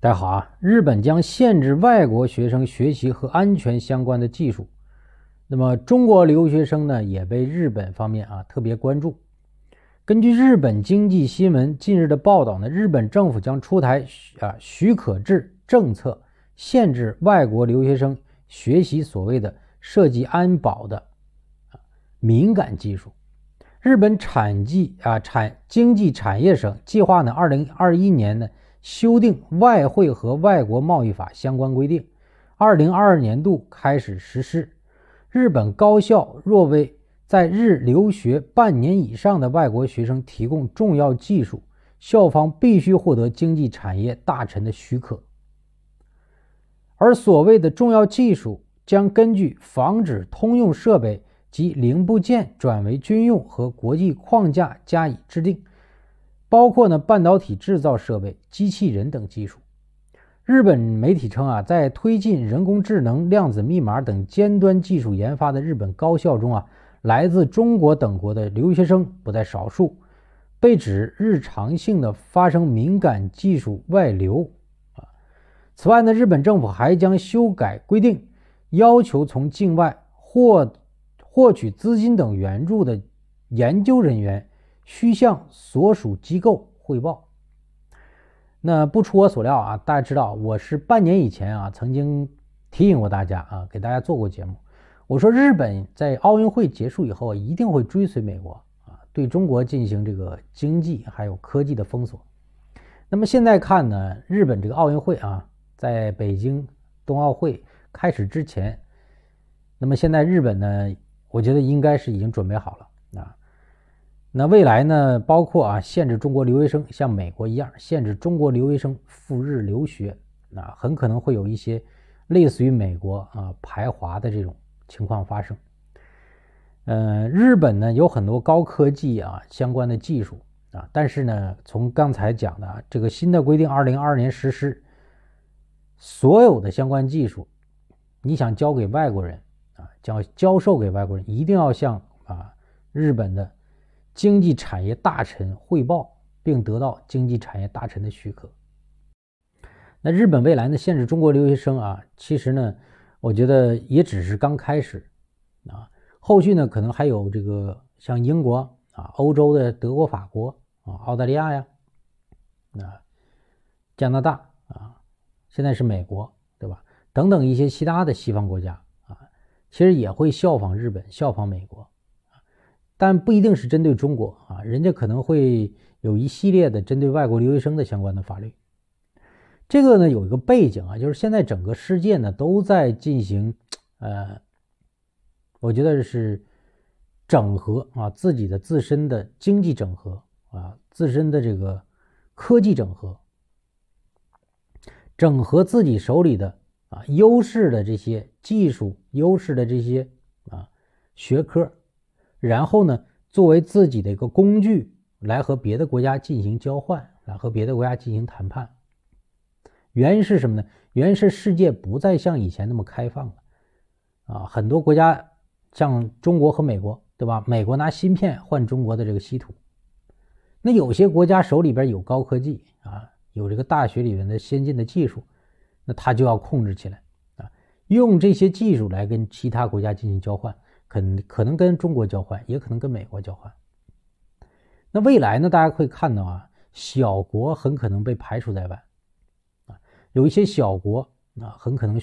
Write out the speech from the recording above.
大家好啊！日本将限制外国学生学习和安全相关的技术，那么中国留学生呢也被日本方面啊特别关注。根据日本经济新闻近日的报道呢，日本政府将出台啊许可制政策，限制外国留学生学习所谓的涉及安保的啊敏感技术。日本产计啊产经济产业省计划呢，二零二一年呢。修订外汇和外国贸易法相关规定，二零二二年度开始实施。日本高校若为在日留学半年以上的外国学生提供重要技术，校方必须获得经济产业大臣的许可。而所谓的重要技术，将根据防止通用设备及零部件转为军用和国际框架加以制定。包括呢半导体制造设备、机器人等技术。日本媒体称啊，在推进人工智能、量子密码等尖端技术研发的日本高校中啊，来自中国等国的留学生不在少数，被指日常性的发生敏感技术外流啊。此外呢，日本政府还将修改规定，要求从境外获获取资金等援助的研究人员。需向所属机构汇报。那不出我所料啊，大家知道我是半年以前啊曾经提醒过大家啊，给大家做过节目。我说日本在奥运会结束以后啊，一定会追随美国啊，对中国进行这个经济还有科技的封锁。那么现在看呢，日本这个奥运会啊，在北京冬奥会开始之前，那么现在日本呢，我觉得应该是已经准备好了啊。那未来呢？包括啊，限制中国留学生像美国一样限制中国留学生赴日留学，啊，很可能会有一些类似于美国啊排华的这种情况发生。呃，日本呢有很多高科技啊相关的技术啊，但是呢，从刚才讲的这个新的规定，二零二二年实施，所有的相关技术，你想交给外国人啊，交教授给外国人，一定要向啊日本的。经济产业大臣汇报，并得到经济产业大臣的许可。那日本未来呢限制中国留学生啊，其实呢，我觉得也只是刚开始啊，后续呢可能还有这个像英国啊、欧洲的德国、法国啊、澳大利亚呀、啊、加拿大啊，现在是美国对吧？等等一些其他的西方国家啊，其实也会效仿日本，效仿美国。但不一定是针对中国啊，人家可能会有一系列的针对外国留学生的相关的法律。这个呢，有一个背景啊，就是现在整个世界呢都在进行，呃，我觉得是整合啊，自己的自身的经济整合啊，自身的这个科技整合，整合自己手里的啊优势的这些技术，优势的这些啊学科。然后呢，作为自己的一个工具，来和别的国家进行交换来和别的国家进行谈判。原因是什么呢？原因是世界不再像以前那么开放了，啊，很多国家像中国和美国，对吧？美国拿芯片换中国的这个稀土，那有些国家手里边有高科技啊，有这个大学里面的先进的技术，那他就要控制起来啊，用这些技术来跟其他国家进行交换。可可能跟中国交换，也可能跟美国交换。那未来呢？大家会看到啊，小国很可能被排除在外啊，有一些小国啊，很可能。